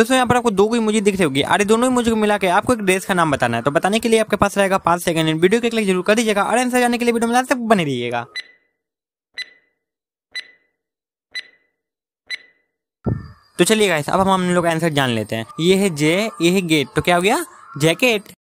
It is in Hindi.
दोस्तों यहाँ पर आपको दो इमोजी दिख रही होगी अरे दोनों ही मुझे मिला के आपको एक ड्रेस का नाम बताना है तो बताने के लिए आपके पास रहेगा पांच सेकंड वीडियो के क्लिक जरूर कर दीजिएगा और आंसर जाने के लिए वीडियो मिला बने रहिएगा तो चलिए गाइस अब हम हम लोग आंसर जान लेते हैं ये है जे ये है गेट तो क्या हो गया जैकेट